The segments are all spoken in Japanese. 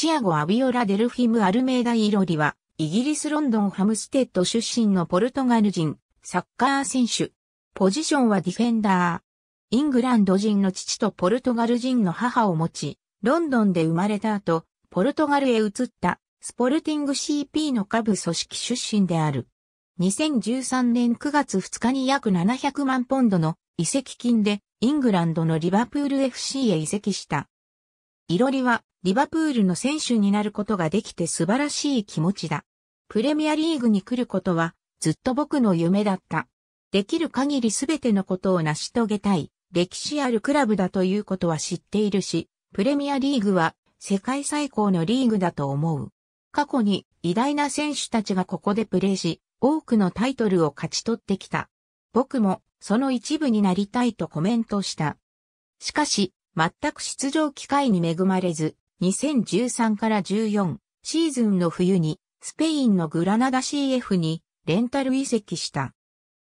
チアゴ・アビオラ・デルフィム・アルメーダ・イロリは、イギリス・ロンドン・ハムステッド出身のポルトガル人、サッカー選手。ポジションはディフェンダー。イングランド人の父とポルトガル人の母を持ち、ロンドンで生まれた後、ポルトガルへ移った、スポルティング CP の下部組織出身である。2013年9月2日に約700万ポンドの移籍金で、イングランドのリバプール FC へ移籍した。イロリは、リバプールの選手になることができて素晴らしい気持ちだ。プレミアリーグに来ることはずっと僕の夢だった。できる限りすべてのことを成し遂げたい、歴史あるクラブだということは知っているし、プレミアリーグは世界最高のリーグだと思う。過去に偉大な選手たちがここでプレーし、多くのタイトルを勝ち取ってきた。僕もその一部になりたいとコメントした。しかし、全く出場機会に恵まれず、2013から14シーズンの冬にスペインのグラナダ CF にレンタル移籍した。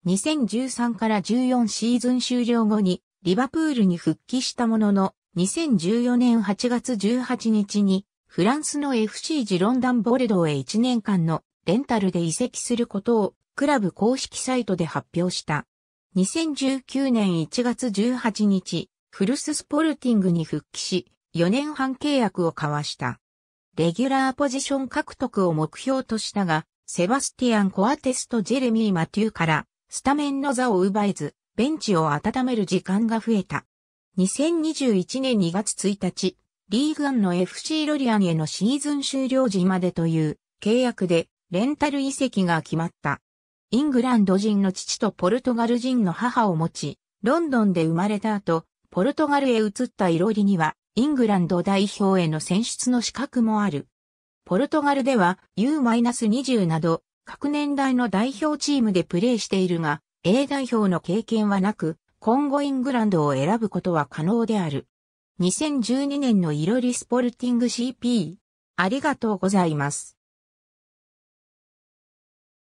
2013から14シーズン終了後にリバプールに復帰したものの2014年8月18日にフランスの FC ジロンダンボルドーへ1年間のレンタルで移籍することをクラブ公式サイトで発表した。2019年1月18日、フルススポルティングに復帰し、4年半契約を交わした。レギュラーポジション獲得を目標としたが、セバスティアン・コアテスとジェレミー・マテューからスタメンの座を奪えず、ベンチを温める時間が増えた。2021年2月1日、リーグアンの FC ロリアンへのシーズン終了時までという契約でレンタル移籍が決まった。イングランド人の父とポルトガル人の母を持ち、ロンドンで生まれた後、ポルトガルへ移ったイロリにはイングランド代表への選出の資格もある。ポルトガルでは U-20 など各年代の代表チームでプレーしているが、A 代表の経験はなく、今後イングランドを選ぶことは可能である。2012年のイロリスポルティング CP。ありがとうございます。